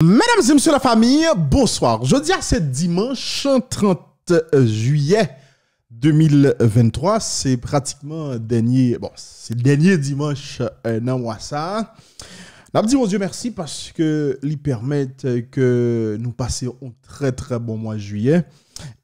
Mesdames et messieurs la famille, bonsoir. Jeudi à ce dimanche 30 juillet 2023, c'est pratiquement dernier, bon, c'est le dernier dimanche euh, dans le mois ça. N'a dit mon Dieu merci parce que lui permettent que nous passions un très très bon mois de juillet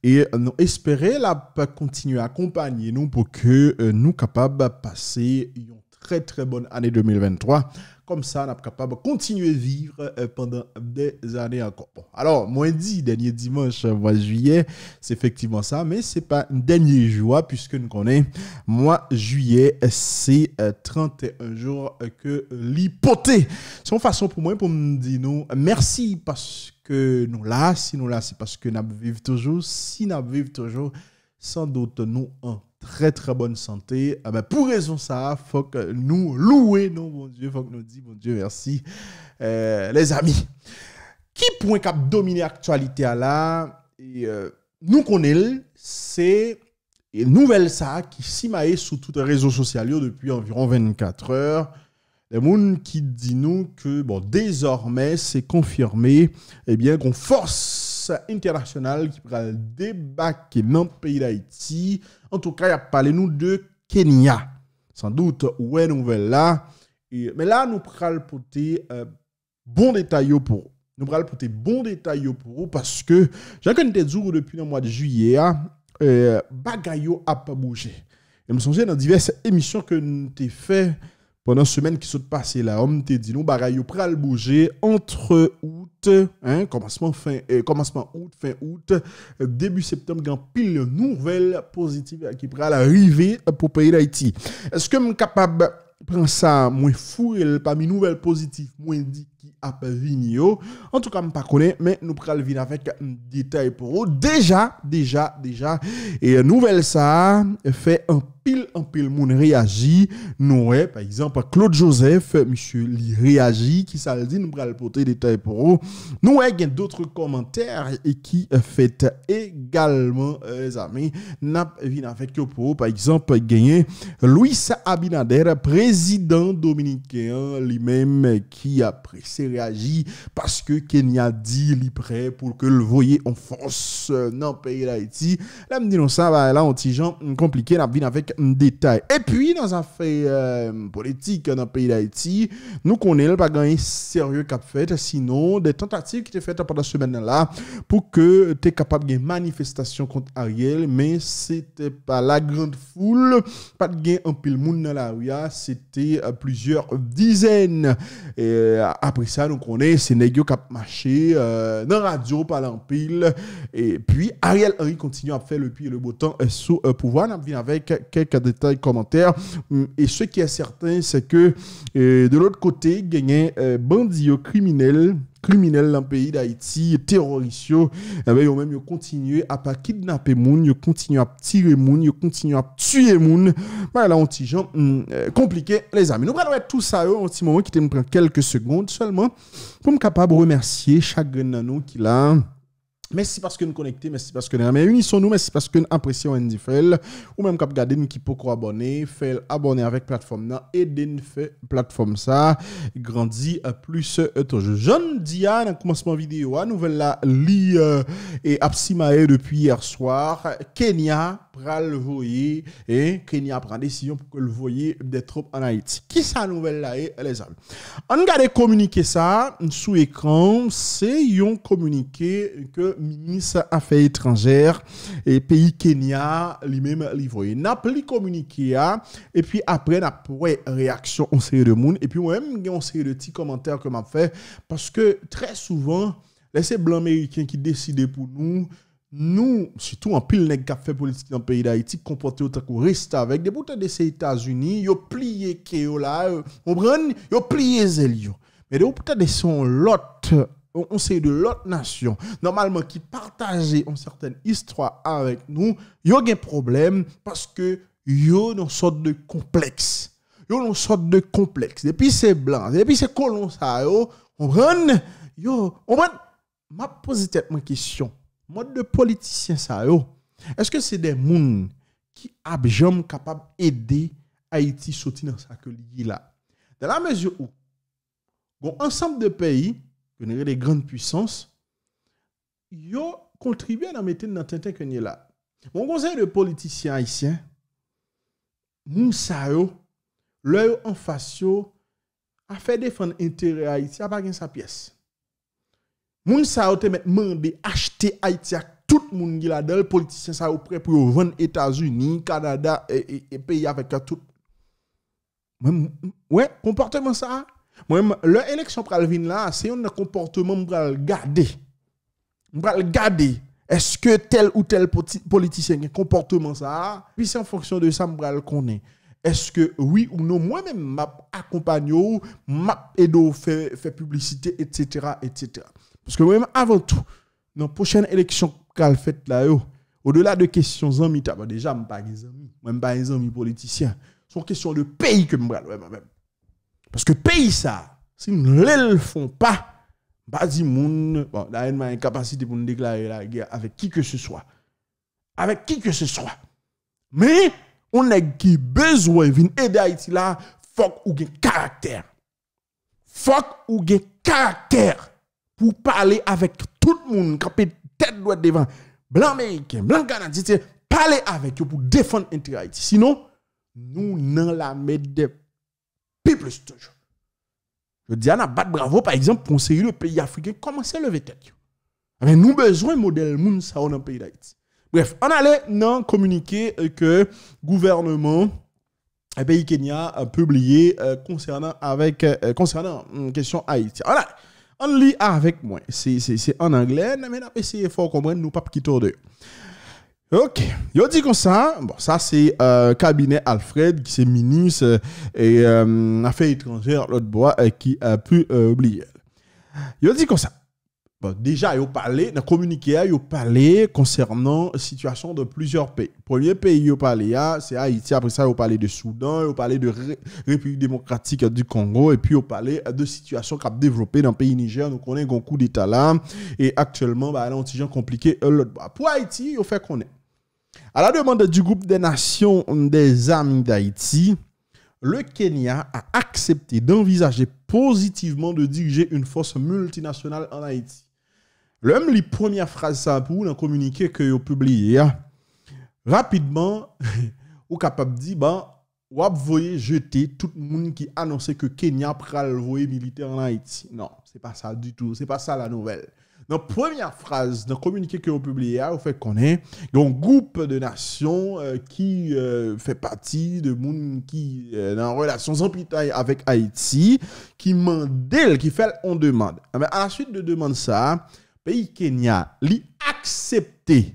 et nous espérons la continuer à accompagner nous pour que euh, nous capables passer une très très bonne année 2023 comme ça, on est capable de continuer à vivre euh, pendant des années encore. alors, moins dit, dernier dimanche, euh, mois juillet, c'est effectivement ça, mais c'est pas une dernière joie puisque nous connaissons, mois juillet, c'est 31 euh, jours que l'hypothèse. C'est une façon pour moi pour me dire nous, merci parce que nous là, si nous là, c'est parce que nous vivons toujours, si nous vivons toujours, sans doute nous en très très bonne santé. Ah ben, pour raison ça, faut que nous louer non bon Dieu, faut que nous dit mon Dieu merci euh, les amis. Qui point cap dominer l'actualité à là et euh, nous connaissons c'est une nouvelle ça qui s'imaille sur tous les réseaux sociaux depuis environ 24 heures. Les gens qui dit nous que bon désormais c'est confirmé eh bien qu'on force internationale qui va débarquer dans le pays d'Haïti en tout cas, il a parlé nous de Kenya. Sans doute, ouais, nouvelle là. mais là, nous prenons pour tes euh, bon bons détails pour Nous prenons pour tes bons détails pour vous parce que, j'ai connu des jours depuis le mois de juillet, hein, euh, bagayo a pas bougé. Et me souviens dans diverses émissions que nous avons fait Pendan semen ki sot pase la om, te dino baray yo pral boje entre out, komansman out, fin euh, out, debu septem, gan pil nouvel pozitif a ki pral arive pou peyi da iti. Eske m kapab pransa mwen furel pa mi nouvel pozitif mwen di? ap vini yo. En tout ka m pa kone men nou pral vina fek detay pou ou. Deja, deja, deja. E nouvel sa fe an pil, an pil moun reagi. Nou e, pa gizan pa Claude Joseph, mishu li reagi ki sal di nou pral pote detay pou ou. Nou e, gen doutre komenter e ki fet egalman, e zami nap vina fek yo pou ou. Pa gizan pa genye Louis Abinader prezidant dominikean li menm ki apre se reagi paske kenya di li pre pou ke l voye an fonse nan peyi da eti. La m di nou sa, la an ti jan komplike nan vin avèk m detay. E pwi, nan zafè euh, politik nan peyi da eti, nou konel pa ganyen seryou kap fèt, sinon, de tentatif ki te fèt apanda semen nan la pou ke te kapab gen manifestasyon kont Ariel, men se te pa la grand foul pat gen an pil moun nan la ouya, se te euh, plizyeur dizen. E euh, apre Et ça, nous connaissons, c'est Negio qui a euh, dans la radio, par l'empile. Et puis, Ariel Henry continue à faire le pire le beau temps euh, sous euh, pouvoir. On vient avec quelques détails, commentaires. Mm, et ce qui est certain, c'est que de l'autre côté, il y a un bandit criminel criminels dans le pays d'Haïti, terroristes, ils eh ben, continuent à pas kidnapper gens, ils continuent à tirer gens, ils continuent à tuer moun. gens. Voilà, on petit hmm, euh, compliqué, les amis. Nous allons tout ça, un petit moment qui te prend quelques secondes seulement pour me capable remercier chaque nous qui l'a. Merci parce que nous connectons, merci parce que nous unis sur nous merci parce que nous apprécions ou même cap vous qui peut abonner, faire abonner avec plateforme là et faire plateforme ça grandit euh, plus euh, toujours. Jeune Diane dans commencement vidéo, hein, nouvelle la li euh, et absimae depuis hier soir, Kenya le voyer et Kenya prend décision pour que le voyer des troupes en Haïti. Qui sa nouvelle là eh, les amis. On garde communiquer ça sous écran, c'est ont communiqué que Minis afe etranjer, peyi Kenya, li mèm li voyenap, li komunike ya, e pi apre na pouè reaksyon onseye de moun, e pi wèm gen onseye de ti komantèr kèm ap fè, paske trè souvan, lè se blan mèrikèn ki deside pou nou, nou, sütou an pil nek kap fè politik nan peyi d'Haiti, kompote ou tak ou resta avèk, de pou tè de se Itazuni, yo pliye keyo la, yo pliye zèl yo, me de ou pou tè de son lote, on sait de l'autre nation, normalement qui partageait une certaine histoire avec nous, il y a un problème parce que y une sorte de complexe. Il y une sorte de complexe. Depuis ces blancs, depuis ces colons, ça, yo, on prend, yo, on prend. Ma pose ma question. Mode de politicien, ça, yo. Est-ce que c'est des gens qui sont capables d'aider Haïti sortir dans sa que là? Dans la mesure où, bon ensemble de pays, venere de grande puissance, yo kontribuyen nan meten nan ten ten kwenye la. Mon konsey de politisyen Haitien, moun sa yo, lè yo an fasyo, a fe defen intere Haitien, a bagen sa piyes. Moun sa yo te met mende, achete Haitien, tout moun gilade, politisyen sa yo pre pou yo ven Etats-Unis, Kanada, e peyi avèk ya tout. Ouè, komportèk moun sa yo, Moi, même l'élection pour là, c'est un comportement je vais garder. Je le garder. Est-ce que tel ou tel politicien a un comportement ça? Puis c'est en fonction de ça, je le connaître est-ce que oui ou non, moi-même, m'accompagne, m'aide, fait, fait publicité, etc., etc. Parce que moi-même, avant tout, dans la prochaine élection qu'elle fait là, au-delà de questions amis, déjà, je ne pas des amis, même pas des politicien, politiciens, sont questions de pays que je moi-même. Paske peyi sa, si nou lè lè fon pa, ba zi moun, bon, da yon man yon kapasite pou nou deklare la gè, avek ki ke se swa. Avek ki ke se swa. Me, ou nè ki bezwe vin eday ti la, fok ou gen karakter. Fok ou gen karakter pou pale avek tout moun, kapè tèt lwè devan, blan mèyken, blan kanad, pale avek yo pou defon entri a iti. Sinon, nou nan la medep. plus toujours. Je dis à bat bravo, par exemple, pour conseiller le pays africain, comment c'est lever tête. Mais nous besoin modèle moun ça dans le pays d'Haïti. Bref, on allait non communiquer euh, que gouvernement euh, pays Kenya a publié euh, concernant avec concernant hum, question Haïti. On on lit avec moi. C'est en anglais, mais on a essayé fort comprendre nous pas qui tourne. Ok, yo dit comme ça, bon, ça c'est cabinet euh, Alfred qui s'est ministre euh, et euh, affaires étrangères, l'autre bois, euh, qui a pu oublier. Yo dit comme ça, déjà, y parlé, dans le communiqué, parlé concernant la situation de plusieurs pays. Le premier pays, un parlé, ah, c'est Haïti. Après ça, un parlé de Soudan, un parlé de République démocratique du Congo. Et puis, un parlé de situation qui a développé dans le pays Niger. Nous connaissons un coup d'État là. Et actuellement, bah, là, on compliqué. Euh, Pour Haïti, il a fait qu'on est. À la demande du groupe des Nations des Amis d'Haïti, le Kenya a accepté d'envisager positivement de diriger une force multinationale en Haïti. L'homme, les premières phrases ça pour dans communiqué que vous publié, hein. rapidement, ou capable dire, ben, ou voyez jeter tout le monde qui annonçait que Kenya pral voyer militaire en Haïti. Non, c'est pas ça du tout, c'est pas ça la nouvelle. Dans la première phrase dans le communiqué que vous publié, hein, vous fait a un groupe de nations euh, qui euh, fait partie de monde qui euh, relations avec Haïti, qui mandel, qui fait on demande. Ah, mais à la suite de demande ça, pays Kenya li accepté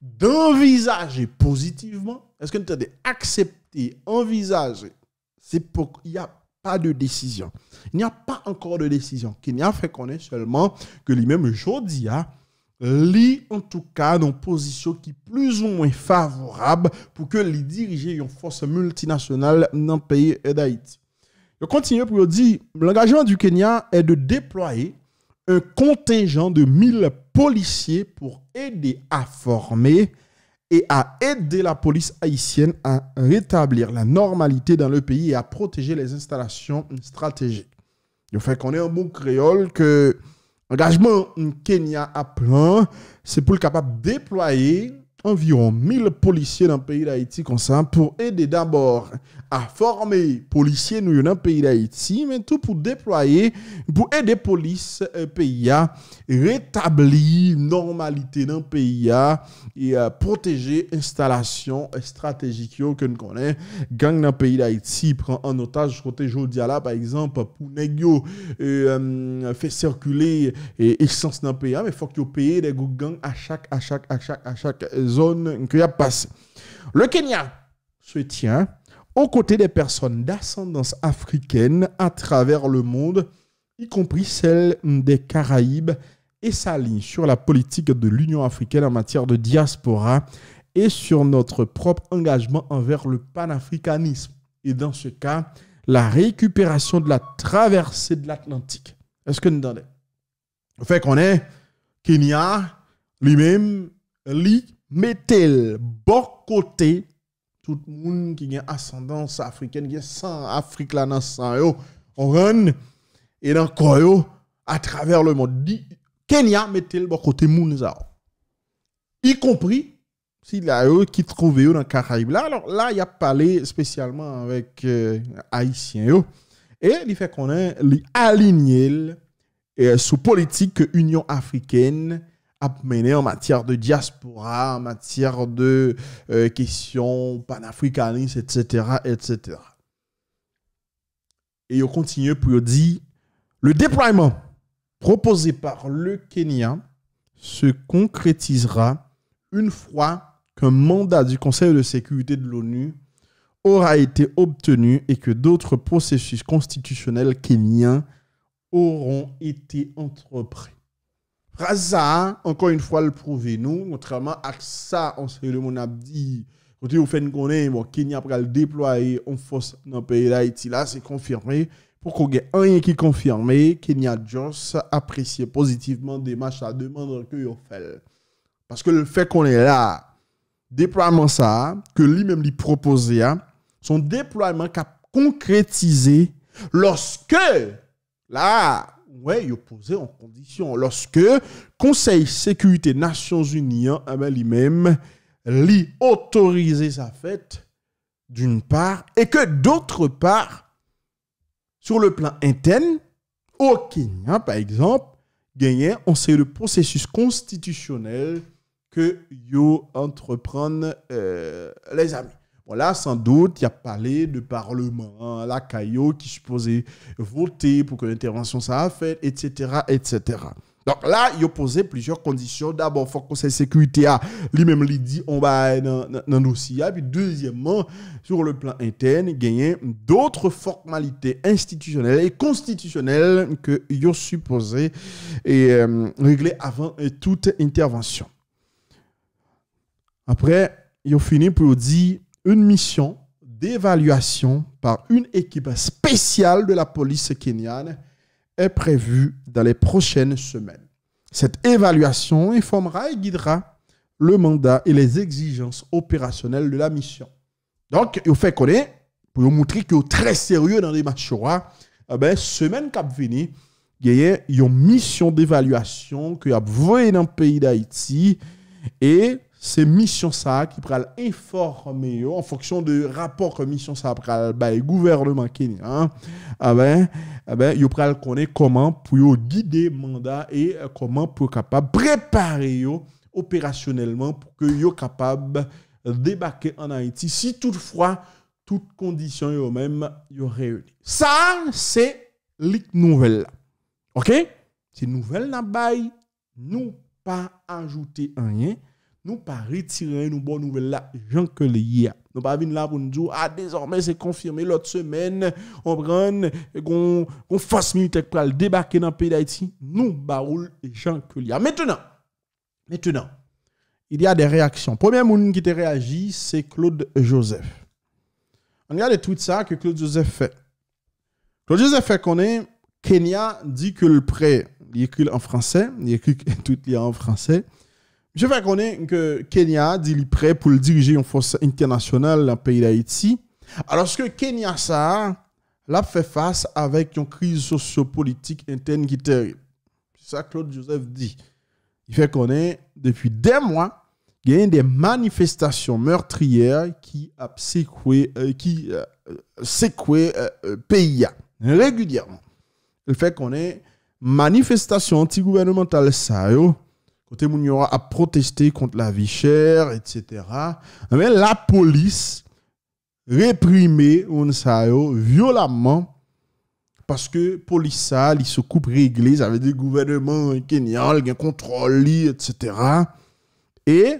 d'envisager positivement est-ce que nous avons accepté envisager c'est pour il n'y a pas de décision il n'y a pas encore de décision Kenya fait connaître seulement que lui-même aujourd'hui a li en tout cas dans position qui plus ou moins favorable pour que les diriger une force multinationale dans le pays d'Haïti. Je continue pour dire l'engagement du Kenya est de déployer un contingent de 1000 policiers pour aider à former et à aider la police haïtienne à rétablir la normalité dans le pays et à protéger les installations stratégiques. Il fait qu'on est un bon créole que l'engagement Kenya a plein, c'est pour le capable de déployer environ 1000 policiers dans le pays d'Haïti comme pour aider d'abord à former les policiers nous dans le pays d'Haïti mais tout pour déployer pour aider police euh, pays à rétablir normalité dans le pays et à protéger installation stratégique que nous connaissons gang dans le pays d'Haïti prend en otage côté Jodiala par exemple pour négio euh, euh, fait circuler essence dans le pays mais faut que payer des gangs à chaque à chaque à chaque à chaque zone que y Le Kenya se tient aux côtés des personnes d'ascendance africaine à travers le monde, y compris celles des Caraïbes, et s'aligne sur la politique de l'Union africaine en matière de diaspora et sur notre propre engagement envers le panafricanisme. Et dans ce cas, la récupération de la traversée de l'Atlantique. Est-ce que nous dans Le fait qu'on est Kenya, lui-même, lui même lit mettez-le côté tout le monde qui a ascendance africaine, qui a sans Afrique là dans sang, on run et dans à travers le monde. Kenya mettez le bon côté Y compris s'il a eux qui trouvent dans les Caraïbes. Là, alors là, il a parlé spécialement avec euh, haïtien Et il fait qu'on est aligné euh, sous politique Union africaine mener en matière de diaspora, en matière de euh, questions panafricanistes, etc., etc. Et on continue pour dire le déploiement proposé par le Kenya se concrétisera une fois qu'un mandat du Conseil de sécurité de l'ONU aura été obtenu et que d'autres processus constitutionnels kenyans auront été entrepris. Raza, ankon yon fwa l pouve nou, moutreman ak sa, anse yon moun ap di, mouti ou fen konen, mou Kenya pou ka l deploye, an fos nan pe la iti la, se konfirme, pou konge anye ki konfirme, Kenya Jones apresye pozitiveman de mach la, deman nan ke yon fel. Paske le fe konen la, deploye man sa, ke li men li propose ya, son deploye man ka konkretize, loske, la, Oui, il posé en condition. Lorsque Conseil Sécurité Nations Unies, à hein, eh ben, lui-même, lui autorise sa fête, d'une part, et que d'autre part, sur le plan interne, au Kenya, par exemple, gagner on sait le processus constitutionnel que yo entreprennent euh, les amis. Voilà, sans doute, il y a parlé de Parlement, la CAIO qui supposait voter pour que l'intervention soit faite, etc., etc. Donc là, il a posé plusieurs conditions. D'abord, il faut que Conseil sécurité sécurité lui-même dit on va dans le dossier. Puis deuxièmement, sur le plan interne, gagner d'autres formalités institutionnelles et constitutionnelles que il supposé et, euh, régler avant euh, toute intervention. Après, il a fini pour dire une mission d'évaluation par une équipe spéciale de la police kenyane est prévue dans les prochaines semaines. Cette évaluation informera et guidera le mandat et les exigences opérationnelles de la mission. Donc, il fait connaître, pour vous montrer que est très sérieux dans les matchs, eh ben, semaine cap venir, il y a une mission d'évaluation que vous voyez dans le pays d'Haïti et se misyon sa ki pral informe yo en foksyon de rapor ke misyon sa pral bay gouvernman kene, ah ah yo pral kone koman pou yo guide manda e koman pou yo kapab prepare yo operasyonelman pou yo kapab debake an Haiti si toutfwa tout kondisyon yo men yo reyouni. Sa, se lik nouvel la. Ok? Se nouvel na bay, nou pa ajoute anyen nous pas retirer nous bonne nouvelle là gens que ne nous pas venir là pour nous dire ah désormais c'est confirmé l'autre semaine on prend qu'on on fasse militaire pour débarquer dans le pays d'Haïti nous baoul Jean que maintenant maintenant il y a des réactions premier monde qui a réagi c'est Claude Joseph on regarde tout ça que Claude Joseph fait Claude Joseph fait qu'on est Kenya dit que le prêt il écrit en français il écrit tout en français je fais connaître que Kenya dit qu'il prêt pour le diriger une force internationale dans le pays d'Haïti. Alors que Kenya, ça, l'a fait face avec une crise sociopolitique interne qui est terrible. C'est ça que Claude Joseph dit. Il fait connaître depuis des mois, il y a des manifestations meurtrières qui a le euh, qui euh, euh, pays régulièrement. Il fait qu'on ait manifestation anti gouvernementales ça, Côté Mounioura a protesté contre la vie chère, etc. Mais la police réprimé on violemment parce que police ça, il se coupe réglé, ça veut dire gouvernement kenyan, il contrôle, etc. Et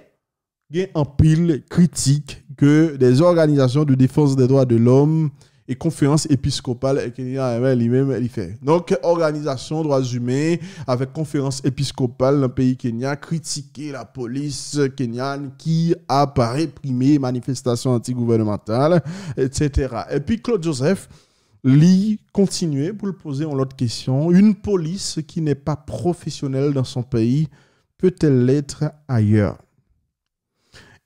il y a un pile critique que des organisations de défense des droits de l'homme, et conférence épiscopale et Kenya, lui-même il fait. Donc organisation droits humains avec conférence épiscopale dans le pays Kenya critiquer la police kenyane qui a réprimé manifestations gouvernementale etc. Et puis Claude Joseph lui continuer pour le poser en l'autre question, une police qui n'est pas professionnelle dans son pays peut-elle l'être ailleurs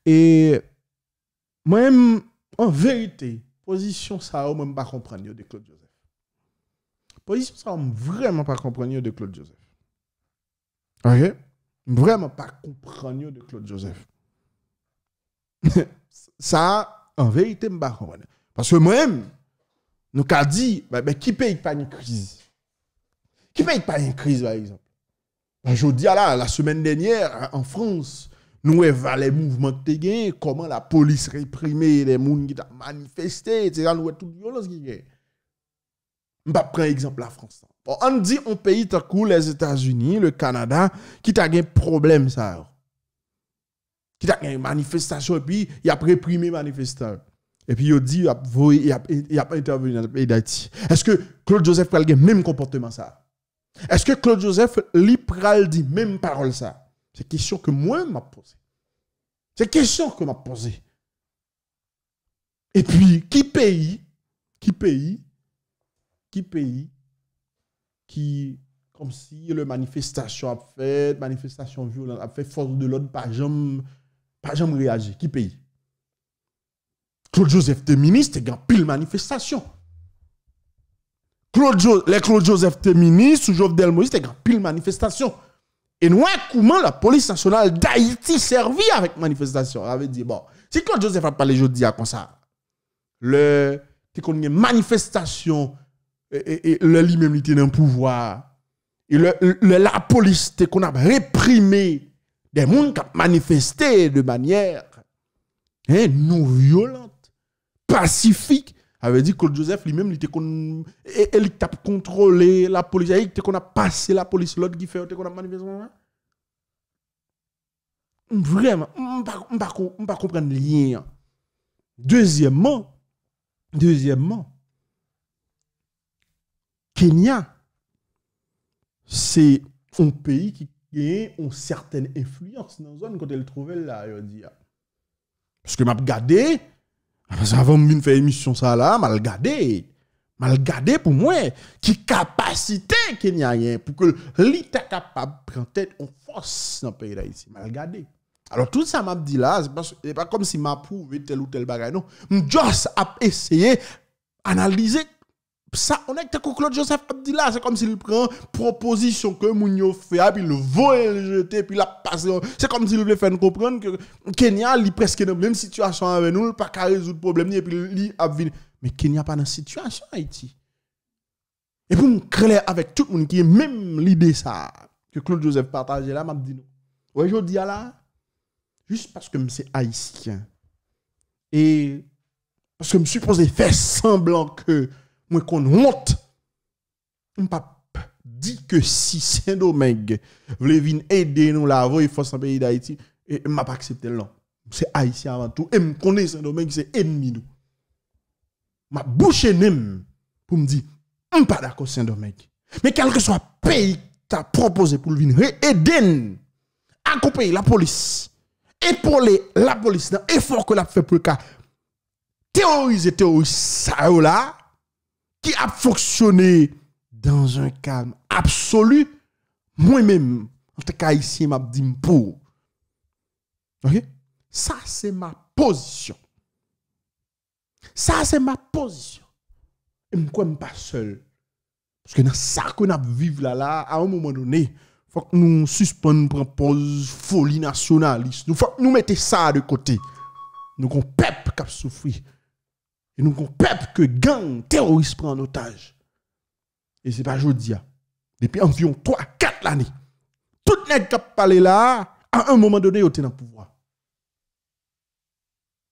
Et moi-même, en vérité, Position ça, on ne pas comprendre de Claude Joseph. Position ça, je vraiment pas comprendre de Claude Joseph. Ok? Vraiment pas comprendre de Claude Joseph. ça, en vérité, je ne pas comprendre. Parce que moi-même, nous avons dit, bah, bah, qui paye pas une crise Qui paye pas une crise, par exemple bah, Je dis, ah là, la semaine dernière, en France, nous avons les mouvements que ont comment la police réprimait les gens qui ont manifesté, etc. Nous avons toute violence qui est. Je prendre exemple la France. on dit un pays, les États-Unis, le Canada, qui a un problème, ça. Qui a une manifestation, et puis il a réprimé les manifestants. Et puis il dit, il a intervenu dans le pays d'Haïti. Est-ce que Claude Joseph a le même comportement, ça? Est-ce que Claude Joseph, lui, dit même parole, ça? C'est question que moi m'a posée. C'est question que m'a posée. Et puis, qui pays, qui pays, qui pays, qui, comme si le manifestation a fait, manifestation violente a fait, force de l'ordre, pas jamais, pas réagir. Qui pays? Claude Joseph Téministe, ministre, il y a pile manifestation. Claude les Claude Joseph Téministe, ministre, sous Jovenel Moïse, il y a pile manifestation. Et nous, comment la police nationale d'Haïti servit avec manifestation. avait dit, bon, si Claude Joseph a parlé jeudi comme ça, le, manifestations manifestation, et, et, le pouvoir, et le, la police, qu'on a réprimé des gens qui ont manifesté de manière hein, non violente, pacifique, avait dit que Joseph lui-même, il était qu'on, contrôlé la police, elle était qu'on a passé la police, l'autre qui fait, qu'on a manifesté. Hein. Vraiment, on ne pas comprendre le lien. Hein. Deuxièmement, deuxièmement, Kenya, c'est un pays qui a une certaine influence dans la zone quand elle trouvait là, je dit. Hein. Parce que m'a regardé, parce qu'avant de faire émission ça là, mal gardé. pour moi. Qui capacité qu'il n'y a rien pour que l'État capable de prendre tête en force dans le pays d'Haïti. Mal Alors tout ça m'a dit là, c'est pas, pas comme si m'a prouvé tel ou tel bagage. Non. M'jos a essayé d'analyser ça, on est avec Claude Joseph Abdillah, c'est comme s'il prend proposition que Mounio fait, ah, puis il voit le jeter, puis la passe. C'est comme s'il voulait faire comprendre que Kenya, il est presque dans la même situation avec nous, il pas qu'à résoudre le problème, et puis il a Mais Kenya pas dans la situation, Haïti. Et pour me clair avec tout le monde qui est même l'idée ça, que Claude Joseph partageait là, m'a dit non. Ouais, je dis là, juste parce que c'est haïtien. Et parce que je me suis posé faire semblant que moi qu'on honte. On pas dit que si Saint-Domingue voulait venir aider nous là il faut s'en pays d'Haïti et e, m'a pas accepté là. C'est Haïti avant tout et me connaît Saint-Domingue c'est ennemi nous. M'a bouché nem pour me dire on pas d'accord Saint-Domingue. Mais quel que soit pays t'a proposé pour venir aider accompagner la police épauler la police dans effort que l'a fait pour le cas théoriser théoriser ça là Ki ap foksyonè dans an kam absolu mwen mèm. Ou te ka isye m ap di m pou. Ok? Sa se ma pozisyon. Sa se ma pozisyon. E m kwen m pa sol. Pou se nan sa kon ap viv la la a an mouman donè fok nou suspon foli nasyonalist. Nou fok nou mette sa de kote. Nou kon pep kap soufri. nous avons peuple que gang terroriste prend en otage. Et ce n'est pas aujourd'hui. Hein. Depuis environ 3-4 années, tout le qui parlé là, à un moment donné, il était dans le pouvoir.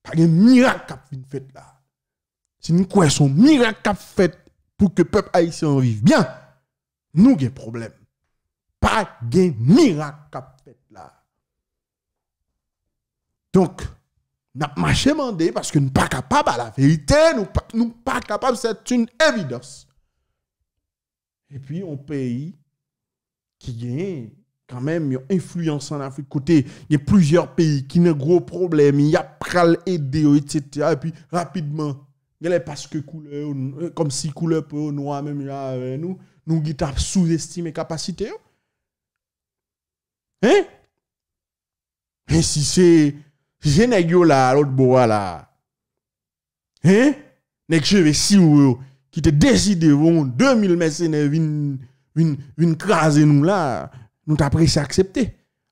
Pas un miracle qui a fait là. Si nous croyons son miracle qui a fait pour que le peuple haïtien vive bien, nous avons un problème. Pas un miracle qui a fait là. Donc, nous marché mandé parce que nous pas capable à la vérité, nous nous pas capable c'est une évidence. Et puis, un pays qui gagne quand même une influence en Afrique. Côté, il y a plusieurs pays qui ont un gros problème, il y a pral aider, etc. Et puis, rapidement, il est parce que couleur, euh, comme si couleur peau, noir, même là, euh, nous, nous avons sous-estimé capacité. Hein? Et hein, si c'est Fije nèk yo la, lot bo a la. Hè? Nèk che ve si ou yo, ki te deside von, 2000 mèsenè vin krasè nou la, nou tapre se akseptè.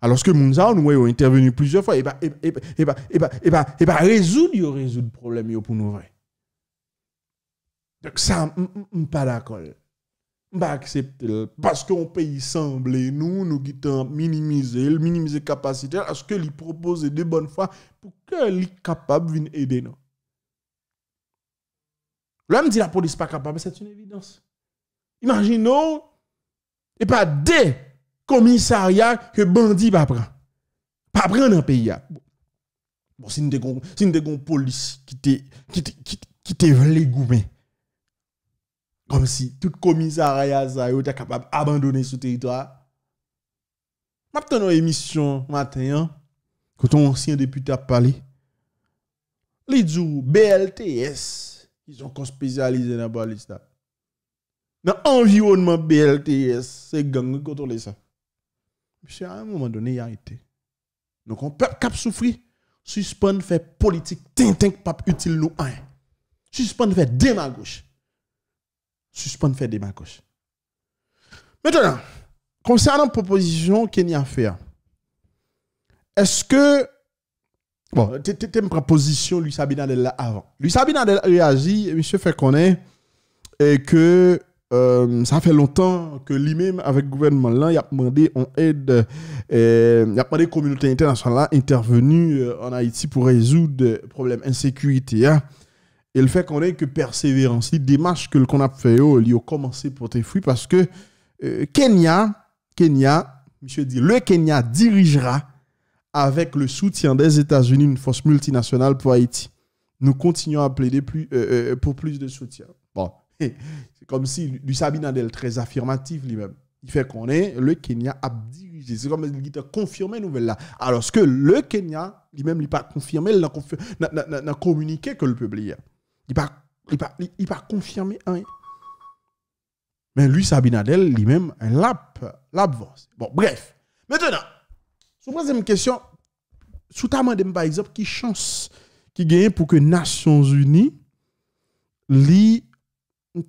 Aloske moun zan, nou we yo interveni plusieurs fwa, e pa rezoun yo rezoun problem yo pou nou vè. Dok sa, m pa la kolè. Mba akseptel, paske ou pe yi Sanble nou, nou ki tan minimize El, minimize kapasite, aske li Propose de bon fwa, pou ke Li kapab vin ede nou Lwa mdi la polis pa kapab, se t'youn evidans Imagin nou E pa de Komisariak ke bandi pa pran Pa pran nan pe yi Bon, bon sin de gon polis Ki te Vle goumen Comme si tout commissariat ça était capable d'abandonner ce territoire. Maintenant, dans l'émission matin, hein, quand un ancien député a parlé, les gens, BLTS, ils ont spécialisé dans la Dans l'environnement BLTS, c'est gang qui contrôle ça. Monsieur, à un moment donné, il a été. Donc, on peut cap souffrir. Suspendre fait politique, tintin, pas utile nous un. Hein. Suspendre fait démagogie suspendre faire mancoches. Maintenant, concernant la proposition y a faire, hein, est-ce que. Bon, tu une proposition position, Luis Abinadel avant. Luis Abinadel réagit, monsieur fait est et que euh, ça fait longtemps que lui-même, avec le gouvernement là, il a demandé en aide, il a demandé communauté internationale intervenu euh, en Haïti pour résoudre le problème d'insécurité. Hein. Et le fait qu'on ait que persévérance, les démarches que qu'on a fait, oh, ils ont commencé pour tes fruits parce que euh, Kenya, Kenya, monsieur dit, le Kenya dirigera avec le soutien des États-Unis une force multinationale pour Haïti. Nous continuons à plaider euh, euh, pour plus de soutien. Bon, c'est comme si du est très affirmatif lui-même. Il fait qu'on est, le Kenya a diriger C'est comme il a confirmé la nouvelle là. Alors que le Kenya, lui-même, il n'a pas confirmé, il n'a communiqué que le peuple il n'a pas pas confirmé rien. Mais lui Sabinadel lui-même un lap Bon bref. Maintenant, sous troisième question sous ta par exemple qui chance qui gagne pour que Nations Unies li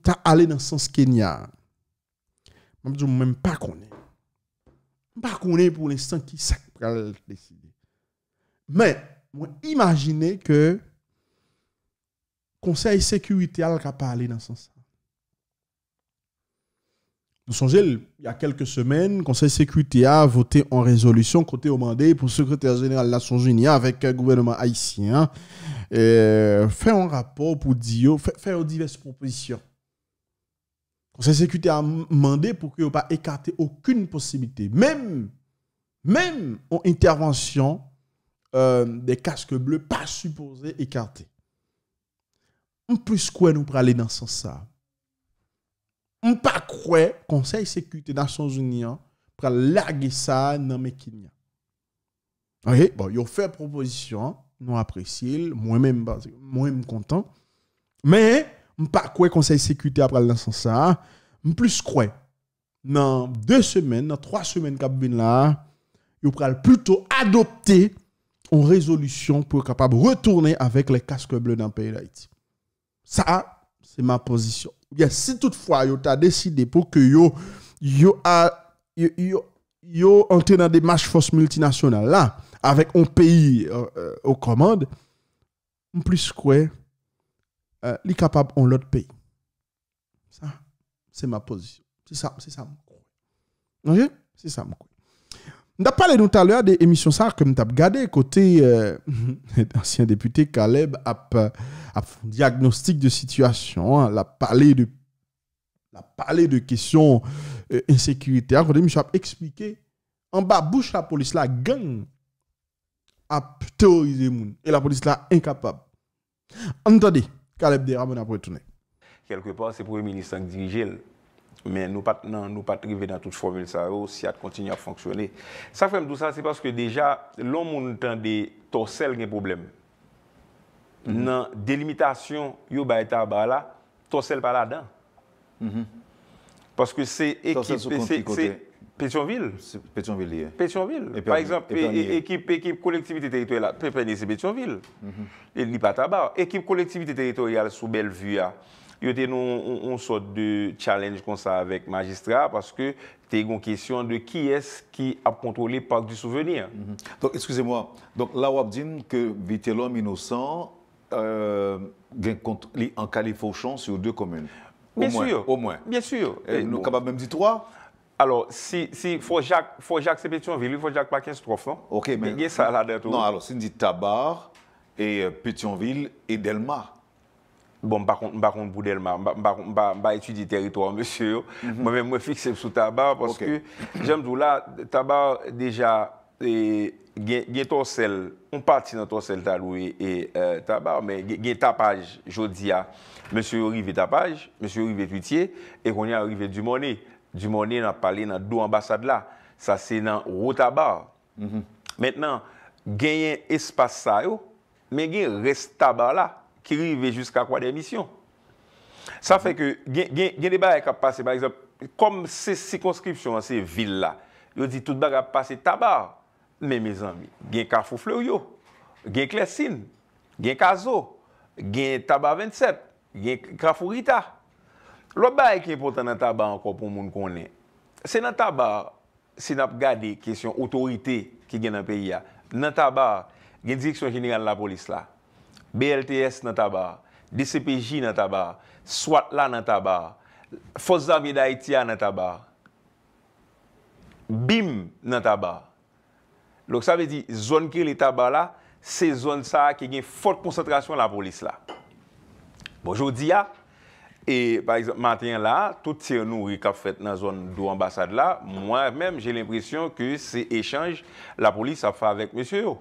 t'a allé dans le sens Kenya. Je ne même pas sais Pas est pour l'instant qui ça décider. Mais moi imaginer que Conseil sécurité a parlé dans ce sens. Nous songez, il y a quelques semaines, Conseil sécurité a voté en résolution côté demandé pour secrétaire général de Nations Unies avec le gouvernement haïtien. Et fait un rapport pour dire, faire diverses propositions. Conseil sécurité a demandé pour qu'il n'y ait pas écarté aucune possibilité, même, même en intervention euh, des casques bleus pas supposés écartés. m pou skwè nou pralè nan san sa. M pa kwe, konsey sekwite nan san zounian, pral lage sa nan mekinian. Ok, bon, yo fè proposisyon, nou apresil, mwen men mba, mwen mkontan, men, m pa kwe konsey sekwite ap pralè nan san sa, m pou skwè, nan 2 semen, nan 3 semen kap bin la, yo pral plutôt adopte an rezolusyon pou kapab retourne avèk le kask blè nan pey la iti. Ça, c'est ma position. si toutefois, vous avez décidé pour que vous yo dans des matchs force multinationales là, avec un pays euh, euh, aux commandes, plus quoi, euh, est capable en l'autre pays. Ça, c'est ma position. C'est ça, c'est ça. C'est ça, mon avons parlé tout à l'heure des émissions ça que nous avons regardé côté euh, ancien député Caleb a fait un diagnostic de situation, hein. Il la parlé de la de questions euh, insécurité. a expliqué en bas bouche la police la gang a terrorisé gens. et la police là incapable. Entendez, Caleb Dera, on a Quelque part c'est pour le ministre qui dirige Men nou pat rive nan tout formule sa ro, si at kontinye a fonksyone. Sa frem dousa, se paske deja, loun moun tan de tosel gen problem. Nan delimitasyon yo baye tabala, tosel pala dan. Paske se ekip, se Petionville. Petionville, par exemple, ekip kolektivite teritoryal, pepe ne se Petionville. El ni pat taba, ekip kolektivite teritoryal sou Bellevue a. Il y a eu une sorte de challenge comme ça avec magistrat que c'était une question de qui est-ce qui a contrôlé le parc du souvenir. Mhm. Donc, excusez-moi, donc là on dit que vite l'homme innocent euh, en sur deux communes. Bien sûr. Au moins. Bien sûr. Et, nous avons même dit trois alors, si, si faut jacques c'est Pétionville, il faut 15 trophes, strophon Ok, mais. Il ça là Non, alors, si on dit Tabar et euh, Pétionville et Delmar. Bon, mba kont poudelman, mba etudi teritoan, msye yo. Mhm. Mwen mwen fiksep sou tabar, porske, jemdou la, tabar, deja, gen ton sel, on pati nan ton sel talwe, euh, tabar, men gen tapaj, jodi ya, msye yo rive tapaj, msye yo rive pitiye, e konye a rive du mone, du mone nan pale nan dou ambasade la, sa se nan rou tabar. Mwen mhm. nan genyen espasa yo, men genyen res tabar la, ki rive jiska kwa demisyon. Sa fe ke gen de baye kap pase, par exemple, kom se sikonskripsyon an se vil la, yo di tout baga pase tabar, men me zanmi, gen Kafou Fleuryo, gen Klessin, gen Kazo, gen Tabar 27, gen Kafou Rita. Lo baye ki importan nan tabar anko pou moun konen. Se nan tabar, se nap gade kesyon otorite ki gen an peyi ya, nan tabar gen direksyon jeneran la polis la, BLTS nan taba, DCPJ nan taba, SWAT la nan taba, FOSA Vidaitya nan taba, BIM nan taba. Lòk sa ve di, zon ki li taba la, se zon sa ki gen fote konsentrasyon la polis la. Bon, jodi ya, e par exemple, mantien la, tout sien nou rekap fèt nan zon do ambasade la, mwen mèm jè l'impresyon ki se echange la polis sa fè avèk mèsyè yo.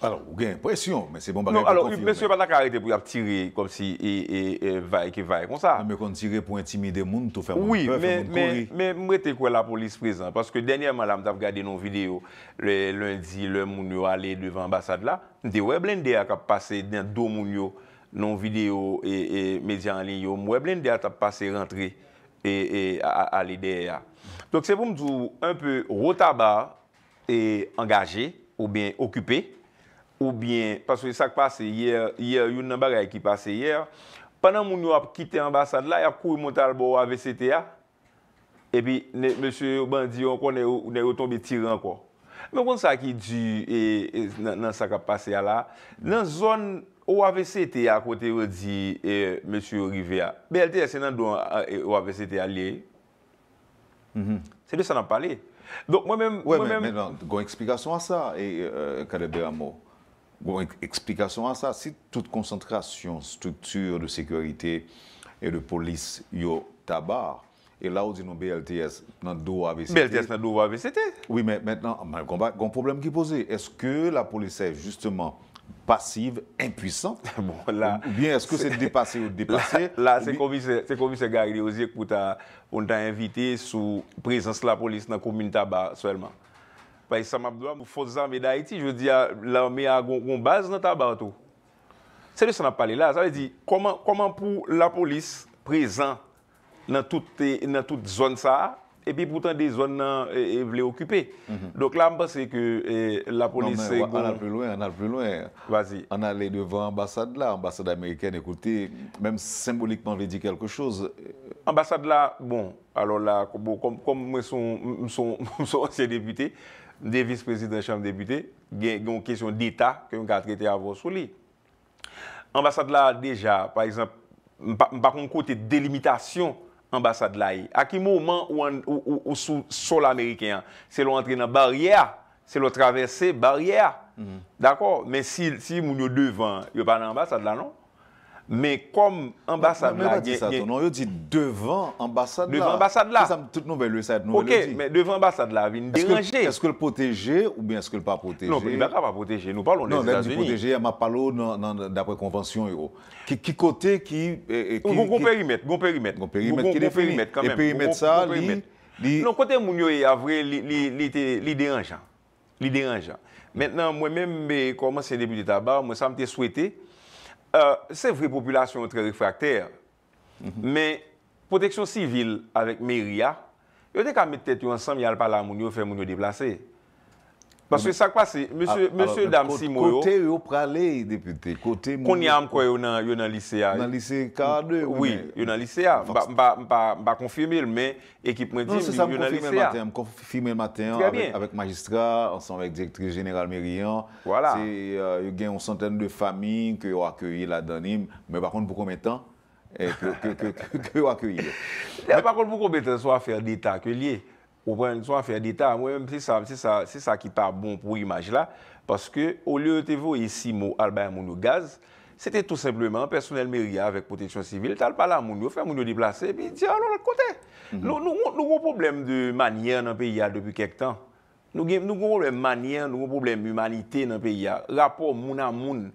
Ou gen presyon, men se bon barèk an konfirmè. Non, alors, men se bon barèk an karète pou y ap tirek kom si y vae ki vae kon sa. Men kon tirek pou intimide moun, tou fermon kori. Oui, men mwè te kouè la polis prezant, paske denye man la mtap gade y nan videyo, lundi lè moun yo ale devan ambasad la, mwè blende ya kap pase dèn do moun yo nan videyo e medya an lin yo, mwè blende ya tap pase rentre e ale deya. Donc se bon mtou un peu rotaba e angaje ou ben okupè, Ou bien, paswe sak pase hier, yon nan bagay ki pase hier, panan moun yo ap kite ambasad la, ya kou yon mou talbo wavisete ya, epi, monsen yo bandi yon kon, yon yon tonbe tiran kon. Mwen kon sa ki di, nan sak pase ya la, nan zon wavisete ya, kote yon di, monsen yo rive ya, mwen te yon se nan do wavisete a liye, se euh, mm-hmm. de sa nan pale. Mwen men, mwen men, mwen explikasyon a sa, kalé be yon mou. Bon, explication à ça, si toute concentration, structure de sécurité et de police, yo tabac, et là où dit non BLTS, dans le AVCT. BLTS dans le AVCT. Oui, mais maintenant, il y a un problème qui posé. Est-ce que la police est justement passive, impuissante Ou bien est-ce que c'est dépassé ou dépassé Là, c'est comme c'est Gary Osier pour t'a invité sous présence de la police dans la commune Tabac seulement. Parce que ça faut dit, nous faisons l'armée d'Haïti, je veux dire, l'armée a une base dans ta barre tout. C'est de ça qu'on a parlé là. Ça veut dire, comment, comment pour la police présente dans toute, dans toute zone ça, et puis pourtant des zones euh, elle occuper. Mm Donc là, je pense que eh, la police... Non, on a plus loin, on a plus loin. Vas-y. On allait devant l'ambassade là, l'ambassade américaine, écoutez, même symboliquement, on dire quelque chose. Ambassade là, bon, alors là, comme, comme, comme moi, je suis ancien député, De vice-president chanm depute, gen yon kesyon d'Etat ke yon ka trete avosou li. Ambasad la deja, par exemple, m pa kon kote delimitasyon ambasad la yi. Aki mou man ou sou sol Amerikeyan, se lo entre nan bariyer, se lo travesse bariyer. Mm-hmm. D'akor, men si moun yo devan, yo pa nan ambasad la non? Men kom ambasade la... Men pa ti sa ton, yo di devan ambasade la. Devan ambasade la. Ok, men devan ambasade la, vin deranje. Eske l'poteje ou bien eske l'pa proteje? Non, l'va ka pa proteje, nou palon les Etats-Unis. Non, ven l'poteje, yon ma palo nan d'apre konvensyon yo. Ki kote ki... Gon perimet, gon perimet. Gon perimet ki defini. Gon perimet sa, li... Non, kote moun yo avre, li deranje. Li deranje. Mwen men, kon mwen se debi de taba, mwen sa mte swete... Euh, Se vre populasyon ou tre refrakter, mm-hmm. me proteksyon sivil avèk me ria, yo dek a mette tu ansam yal pala moun yo fe moun yo diplasey. Bas se sa kwa se, M. Dam Simoyo... Kote yo prale depute, kote moun... Koniam kwa yo nan lisea. Nan lisea kade. Oui, yo nan lisea. M pa konfirmil men ekip mwen di. M konfirmil maten, m konfirmil maten. Trè bien. Avek magistra, ansan vek direktri general Merian. Voilà. Se euh, yo gen yon santen de fami ke yo akyeye la danim. Mè bakon pou komè tan? E ke yo akyeye. Mè bakon pou komè tan sou afer dit akyeye? Ou pren son afer d'Etat, mwen mwen mwen se sa, se sa ki ta bon pou imaj la. Paske, ou liyo te vo ah, non, mhm. yi mhm. si mo al bayan moun yo gaz, se te tout simpleman, personel meriya vek potensyon sivil, tal pala moun yo, fe moun yo diplase, pi diya lor lak kote. Nou goun problem de manyen nan peya depi kek tan. Nou goun problem manyen, nou goun problem humanite nan peya. Rapor moun a moun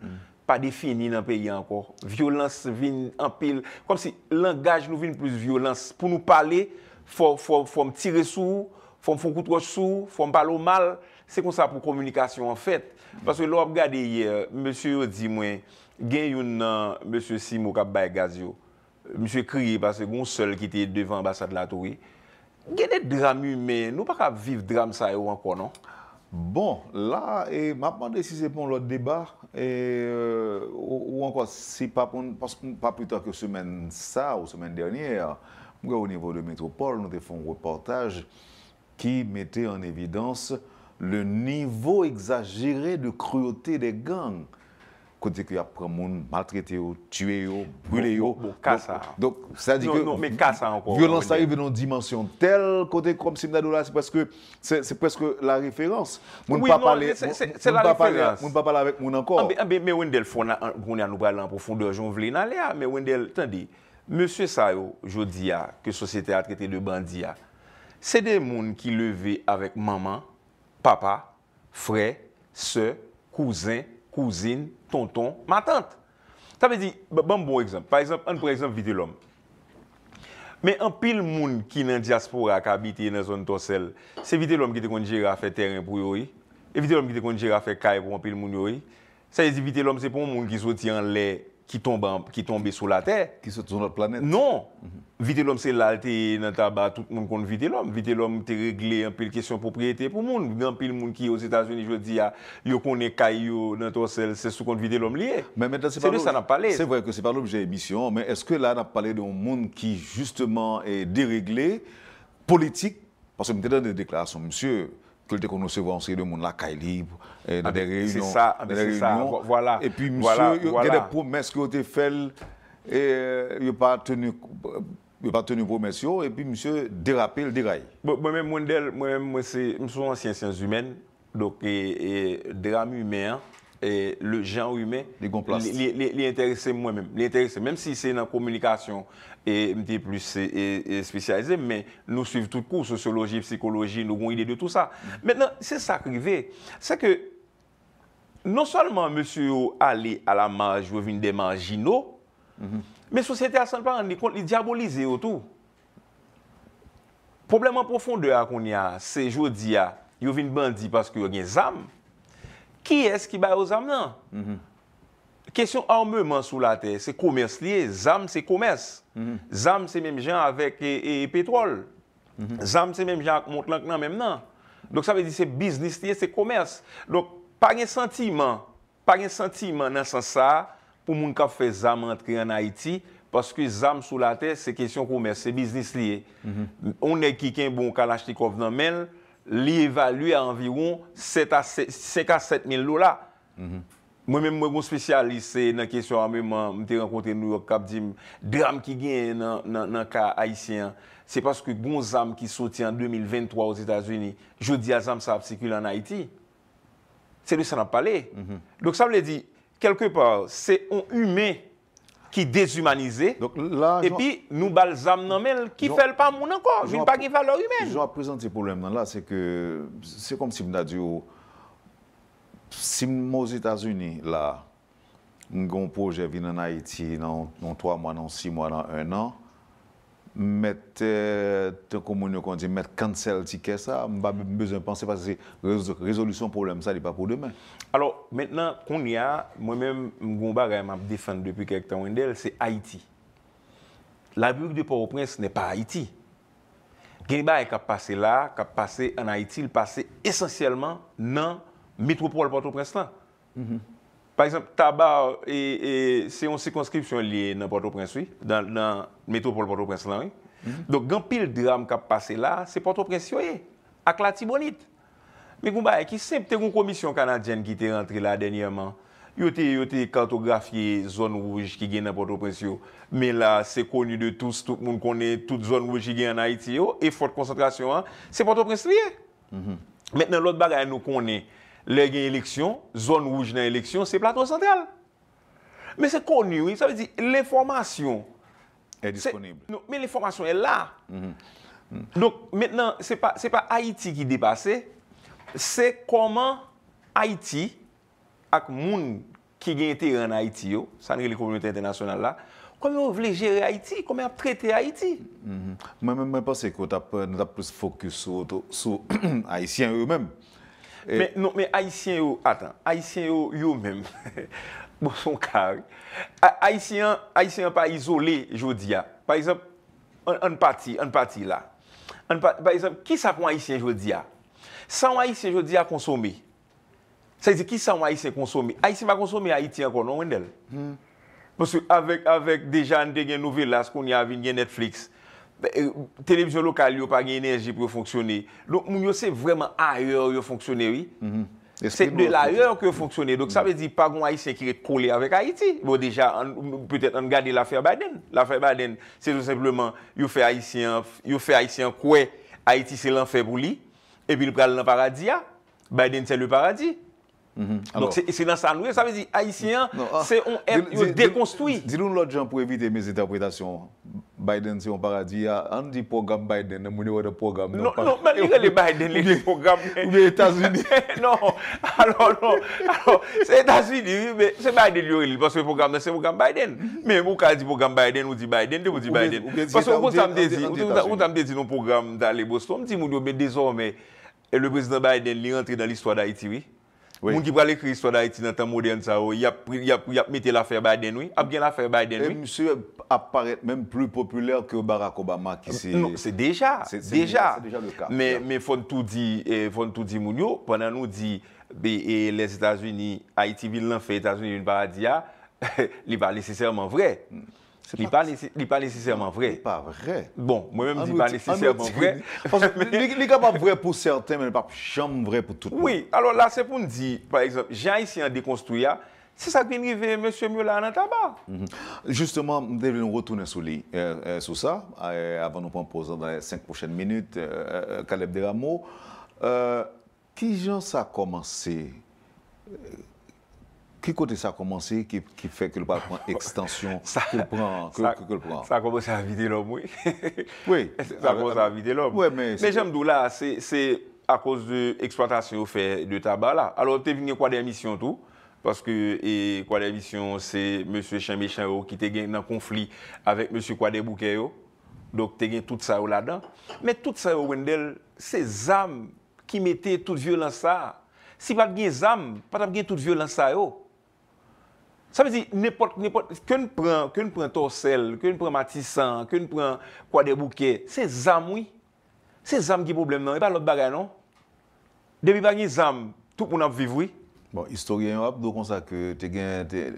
pa defini nan peya ankor. Violans vin anpe, kom se langaj nou vin plus violans pou nou pale, Fon m tirè sou, fon m fon koutro sou, fon m palo mal, se kon sa pou komunikasyon an fèt. Paswe lor gade yè, msè yon di mwen, gen yon nan msè si mou kap bay gaz yo, msè kri paswe goun sol ki te devan ambasade la tori, gen net dram yon men, nou pa ka viv dram sa yo an kon an? Bon, la, e mapande si se pon lor deba, e, ou an kon si pa pwit ak yo semen sa ou semen dernyè a, au niveau de Métropole, nous avons fait un reportage qui mettait en évidence le niveau exagéré de cruauté des gangs. Côté qu'il y a maltraité, ou maltraité, tué, brûlé. Donc, ça dit que. Non, Violence arrive dans une dimension telle, côté comme c'est presque, c'est, presque la référence. On ne pas c'est, la pas parler avec mon encore. Ah, ah, mais Wendell, on a nous parler en profondeur, j'en voulais aller, ah, mais Wendel, attendez. Monsye sa yo, jodi ya, ke sosyete a trete de bandi ya, se de moun ki leve avek maman, papa, fre, se, kouzin, kouzin, tonton, ma tante. Ta ve di, ban bon ekzamp, an pou ekzamp vite lom. Me an pil moun ki nan diaspora ka biteye nan zon tosel, se vite lom ki te konjera fe teren pou yori, e vite lom ki te konjera fe kay pou an pil moun yori, sa ye di vite lom se pou moun ki soti an ley, qui tombe qui tombait sur la terre qui sont sur notre planète non mm-hmm. vite l'homme c'est là dans tout le monde connaît vite l'homme vite l'homme un réglé en questions question propriété pour le monde un peu pile monde qui aux États-Unis je dis ah, yo connaît caillou dans ton sel c'est sous compte vite l'homme lié mais maintenant c'est pas ça n'a parlé c'est vrai que c'est pas l'objet émission mais est-ce que là on a parlé d'un monde qui justement est déréglé politique parce que me donne des déclarations monsieur que nous aussi de monde la libre eh, ah, ça, et puis monsieur il y a des promesses qui ont été faites et euh, il pas tenu pas et puis monsieur dérapé le déraille moi même moi même suis ancien sciences humaines donc et, humain E le jan ou yume, li enterese mwen men, li enterese, menm si se nan komunikasyon e mdi plus e, e, e spesyalize, men nou suiv tout kou, sosiologi, psikologi, nou goun ide de tout sa. Menan, se sa krive, se ke non salman monsi yo ale ala manj yo vin demanjino, men sosyete asan pan, ni kont li diabolize yo tou. Problem an profonde akon ya, se yo di ya, yo vin bandi paske yo gen zam, ki es ki bay ou zam nan? Mhm. Kesyon anme man sou la te, se komers liye, zam se komers. Mhm. Zam se menm jan avek e, e, e petrol. Mhm. Zam se menm jan ak mont lank nan menm nan. Donk sa ve di se biznis liye, se komers. Donk, pa gen sentiman, pa gen sentiman nan san sa, pou moun ka fe zam antre an Haiti, paske zam sou la te, se kesyon komers, se biznis liye. On ne ki ken bon kalach li kov nan menn, li evalue anviron 5 a 7 mil lola. Mwen mwen mwen mwen spesyalise se nan kesyon an mwen mwen mwen te renkonte nou yo kap di mwen, de ram ki gen nan ka Haitien. Se paske bon zam ki soti an 2023 ou Zeta Zuni, jodi a zam sa apsekile an Haiti. Se lè sa nan pale. Mhm. Dok sa mwen lè di, kelke par, se on hume ki dezumanize, epi nou balzam nan men, ki fel pa moun anko, jil pa ki fel lor yumen. Jou ap prezante problem nan la, se konm si mna diyo, oh, si mmo zi tazuni la, mgon projevi nan Haiti, nan 3 mwan, nan 6 mwan, nan 1 an, mettre euh, on dit mettre cancel ticket ça pas besoin de penser parce que c'est résolution problème ça n'est pas pour demain alors maintenant qu'on y a moi-même mon bagage m'a défendre depuis quelques temps c'est Haïti la ville de Port-au-Prince n'est pas Haïti qui est passé là qui passé en Haïti il passé essentiellement dans métropole Port-au-Prince là mhm. Par exemple, taba, se yon sikonskripsyon li nan Port-au-Prince, nan metropole Port-au-Prince lan, donk gampil dram kap pase la, se Port-au-Prince yo ye, akla ti bonit. Mekoumba, ek yon komisyon kanadyen ki te rentre la denye man, yo te kartografye zon rouj ki gen nan Port-au-Prince yo, men la se konye de tous, tout moun konye, tout zon rouj ki gen nan Haiti yo, efot konsentrasyon an, se Port-au-Prince yo ye. Mètenan, mhm. lot bagay nou konye, Le gen eleksyon, zon wouj nan eleksyon, se platon sentral. Men se koni wè, sa wè di, l'informasyon... E disponible. Men l'informasyon e la. Non, men nan, se pa Haiti ki depase, se koman Haiti ak moun ki gen tere nan Haiti yo, san gen li kouboumite internasyonal la, koman wè wè vle jere Haiti, koman wè ap trete Haiti. Mwen mm-hmm. mwen mwen pense ki wè tap fokus sou Haitien wè ou menm. Non, men Aisyen yo, atan, Aisyen yo yo men, bon son kag, Aisyen pa izole jodi ya, pa isop, an pati, an pati la, pa isop, ki sa kon Aisyen jodi ya? San Aisyen jodi ya konsome? Sa yi di ki san Aisyen konsome? Aisyen pa konsome Aisyen kon, non wendel? Monsu, hmm. avek, avek, deja an den gen nouvel la, skon yi avin gen Netflix. Televizyon lokal yo pa gen enerji pou yo fonksyoner Moun yo se vreman a ayer yo fonksyoner mm-hmm. Se de la ayer yo fonksyoner Donk sa pe di pa goun Aisyen Ki re koule avèk Haiti Bo deja an gade la fèr Biden La fèr Biden se yo sepleman Yo fè Aisyen kouè Haiti se lan fèbou li E pi l pral nan paradia Biden se le paradis Mhm. Donc c'est dans sa noue, ça veut dire haïtien non, ah, C'est déconstruit Dis-nous l'autre genre pour éviter mes interprétations Biden si ah, on parle Il y a un programme Biden Non, non, man, il y a le Biden Ou les Etats-Unis Non, non, non C'est les Etats-Unis, mais c'est Biden Parce que le programme, c'est le programme Biden Mais on parle du programme Biden, on dit Biden Parce que on s'en désire On s'en désire le programme d'Alebo Si on dit, désormais, le président Biden Il est rentré dans l'histoire d'Haïti, oui Moun ki prale kristwa da Haiti nan tan modern sa yo, yap metel afer Biden oui, ap gen afer Biden oui. Moun se ap paret menm plu populer ke Barack Obama ki se... Non, se deja, deja. Se deja le ka. Men fon tout di moun yo, pwana nou di, les Etats-Unis, Haiti vil l'enfer, Etats-Unis vil paradia, li pa leseser man vre. Ce n'est pas, nécessairement vrai. Ce pas vrai. Bon, moi-même, je dis pas nécessairement vrai. Ce n'est pas vrai pour certains, mais pas jamais vrai pour tout le monde. Oui, alors là, c'est pour nous dire, par exemple, j'ai ici un déconstruire. Hein, c'est ça qui est M. Miola, dans le tabac. Mhm. Justement, nous devons retourner sur, euh, euh, ça, euh, avant de nous prendre dans les cinq prochaines minutes, Caleb Deramo. qui gens ça a commencé qui côté ça a commencé qui, fait que le pas prend extension, que le prend, que, ça, le Ça a commencé à vider l'homme, oui. oui. Ça a commencé à vider l'homme. Oui, mais mais j'aime d'où là, c'est à cause de l'exploitation de tabac là. Alors, tu es venu quoi des missions tout parce que et quoi l'émission c'est monsieur Chaméchan qui était gagné dans conflit avec monsieur Kwadé Boukéo Donc tu as tout ça là-dedans. Mais tout ça Wendel, c'est ZAM qui mettaient toute violence là Si pas de âmes, pas de toute violence là haut Sa me zi, nèpot, nèpot, kèn prèm, kèn prèm torsel, kèn prèm matisan, kèn prèm kwa de bouke, se zam wè. Se zam gè problem nan, e pa lot bagay nan. Debi bagay zam, tout moun ap viv wè. Bon, historien yo ap do kon sa ke te gen,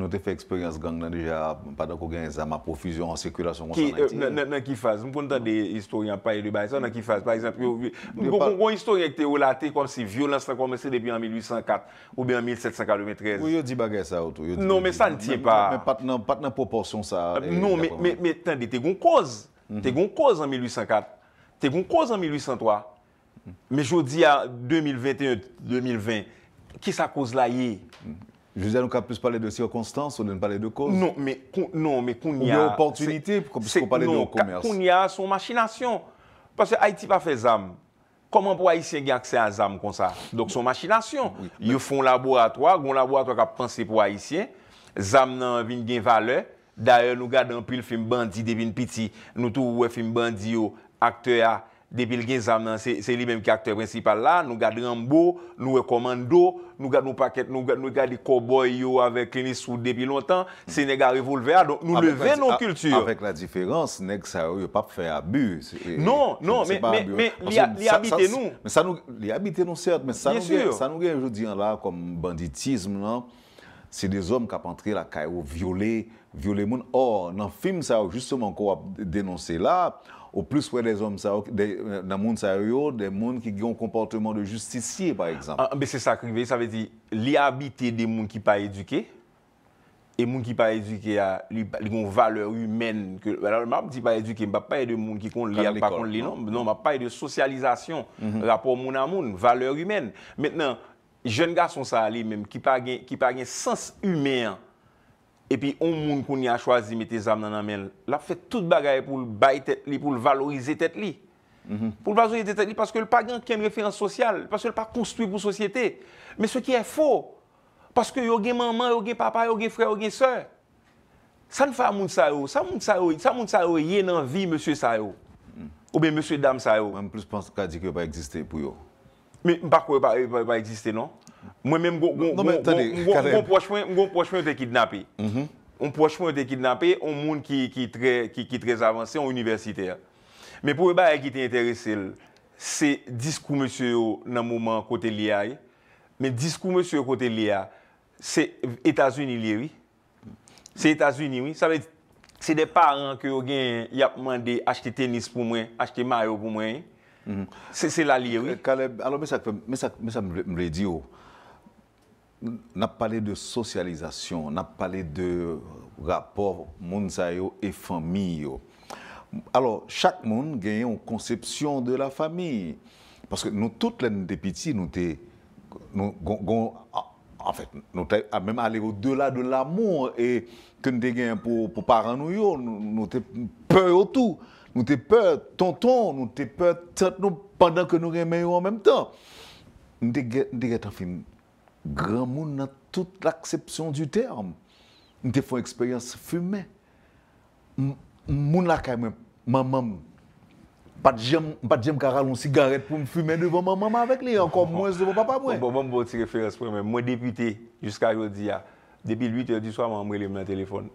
nou te fe eksperyans gang nan deja, padan ko gen zama profizyon an sirkulasyon kon san nantye. Nan ki faz, mpon tan de historien paye li baye sa nan ki faz. Par exemple, mpon kon kon historien ke te ou late kom se violans la kome se depi an 1804 ou be an 1743. Ou yo di bagay sa ou tou. Non, men sa ntie pa. Men pat nan proporsyon sa. Euh, eh, non, men te gong koz. Te gong koz an 1804. Te gong koz an 1803. Men jodi a 2021, 2020. Ki sa kouz la ye? Je zè nou ka plus pale de sirkonstans ou nan pale de kouz? Non, men koun non, ya... Ou yon portunite pou ka plus kou pale de yon koumerse? Koun ya son machinasyon. Pase Haiti pa fe zam. Koman pou Aisyen gen akse an zam kon sa? Donk son machinasyon. Yo fon laboratoi, gon laboratoi ka pense pou Aisyen. Zam nan vin gen vale. Da e nou gade an pil film bandi devin piti. Nou tou wè film bandi yo, akte ya... Depi gen zam nan, se li menm ki akte principal la, nou gade rambo, nou rekomando, nou gade nou paket, nou gade nou gade di koboy yo avè klinis ou depi lontan. Senega revolvera, nou levè nou kultur. Avèk la diferans, neg sa yo yo pap fè abu. Non, non, men li abite nou. Men sa nou, li abite nou cert, men sa nou gen, sa nou gen jou non? diyan la kom banditism nan, se de zom kap antre la kayo viole, violer gens. Or, dans le film, ça, a justement, qu'on dénoncé là, au plus près des hommes, dans le monde, ça, des gens qui ont un comportement de justicier, par exemple. Ah, mais c'est ça ça veut dire, les habiter des gens qui ne pas éduqués, et les gens qui ne pas éduqués, ils ont une valeur humaine. Que, alors, je ne dis pas éduqué je ne pas de gens qui ont lié, pas qu'on non, non, je pas de socialisation, mhm. rapport monde à monde, valeur humaine. Maintenant, jeune garçon, ça, lui-même, qui n'a pas un sens humain, epi on moun koun ya chwazi mhm. mhm. me te zam nananmen, la fè tout bagay pou l'bay tèt li, pou l'valorize tèt li. Pou l'valorize tèt li, paske l'pagant ken referans sosyal, paske l'pa konstruy pou sosyete. Me sò ki è fò, paske yoge maman, yoge papa, yoge frè, yoge sòr. San fà moun sarò, san moun sarò yè nan vi monsè sarò, oube monsè dam sarò. Mè m'plus pens kadi ki yo pa egziste pou yo. N doen wè bak wè ou pa eksiste, nan? Mwen mèm gon Tweed! Gon mwenậpwèchawon yon tou Rudnetman. 없는 mounm men yon universitel. Mwen mè bom wè jom yonouрасte sin disout yon old met ego zen, mwenm mwenmas la tu ak. ech fore Hamyl ou tasteak. xe ap internet fol. Yaries nan thatôten et ap gek tenis fè, et ap수bten mar disoun. Mhm. C'est l'allié, oui. Euh, alors, mais ça, mais ça, mais me le oh. on a parlé de socialisation, on a parlé de rapport monde et famille. Alors, chaque monde gagne une conception de la famille. Parce que nous, toutes les petits, nous, sommes... en fait, nous avons même allé au-delà de l'amour et que nous avons pour, pour parents, nous, nous, peur au tout nous te peur, tonton, nous te peur, tante, nous, pendant que nous remettons en même temps. Nous en film grand monde dans toute l'acception du terme. Nous te font expérience fumée. Moun la quand même, maman, pas de jam, pas de une cigarette pour me fumer devant maman avec lui, encore moins devant papa moi. Bon, bon, bon, référence pour moi, moi député, jusqu'à aujourd'hui, depuis 8 h du soir, je me mis le téléphone.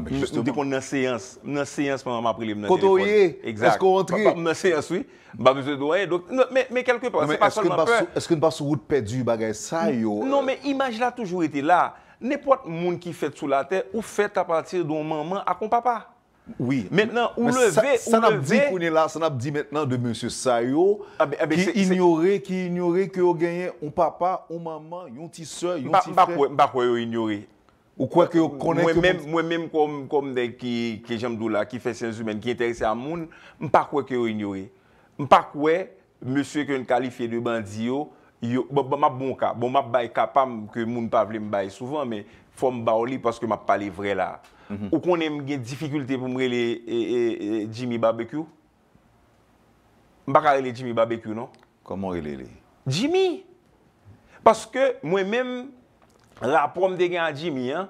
Mwen dekoun nan seyans Mwen seyans mwen aprele mwen dekoun Koto ye, eskou rentre Mwen seyans wye, ba mwen se doye Mwen kelkepon, se pasol mwen pe Eskoun nan seyans mwen aprele mwen dekoun Non men, imaj la toujou ete la Nepot moun ki fet sou la ter Ou fet apatir don maman akon papa Mwen nan ou leve San ap di mwen la, san ap di menan De monsie sayo Ki ignore, ki ignore Ki o genye, on papa, on maman, yon ti so Bakwe yo ignore Ou kwa kwe yo konen ke... Mwen menm kom dey ki jem dou la, ki fe senzum men, ki enterse a moun, mpa kwe kwe yo inyo e. Mpa kwe, mse kon kalifiye de bandi yo, yo, bo bon, ma bon ka, bo ma bay kapam ke moun pa vle mbay souvan, me fom baoli paske mwa pale vre la. Ou konen gen difficulte pou mwere eh, le eh, eh, Jimmy Barbecue? Mpa ka ele Jimmy Barbecue, non? Koman ele le? Jimmy! Paske mwen menm la prom de gen a Jimmy an,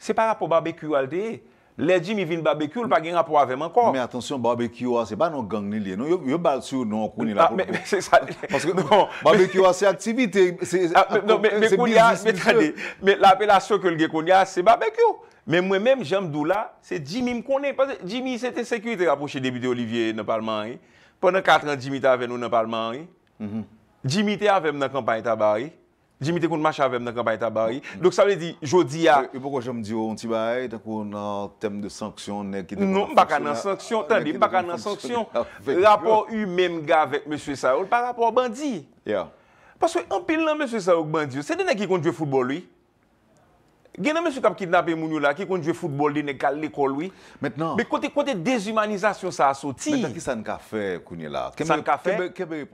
se pa rapo barbekual de, le Jimmy vin barbekul pa gen rapo avem ankon. Men atensyon barbekua ah, se pa nou gang nilye, non? yo balt sou non, nou akouni la prom. Mwen se sa. Barbekua se aktivite. Mwen kouni a, metade, la pelasyon ke lge kouni a, se barbekou. Men mwen men jem dou la, se Jimmy mkouni. Jimmy se te sekurite rapo che debite Olivier napalman. Ponen katran Jimmy te avem ou napalman. Jimmy te avem nan kampany tabari. Djemite koun ma chavem nan kapay tabari. Dok sa wè di, jodi ya. E poko jom di yo, onti oh, baye, tenkou nan tem de sanksyon nekide. Non, baka nan sanksyon. Tendi, baka nan sanksyon. Rapor yu men ga vek M. Saoul pa rapport bandi. Ya. Paswe, anpil nan M. Saoul bandi yo, sè dene ki kondjwe foudbol wè? Genè mè sou kap kidnapè moun yo la ki kondjwe foudbol lè nekal l'ekol wè? Mètenan. Mè kote kote dezumanizasyon sa asoti. Mè tenki sa nka fe kounye la. Sa nka fe?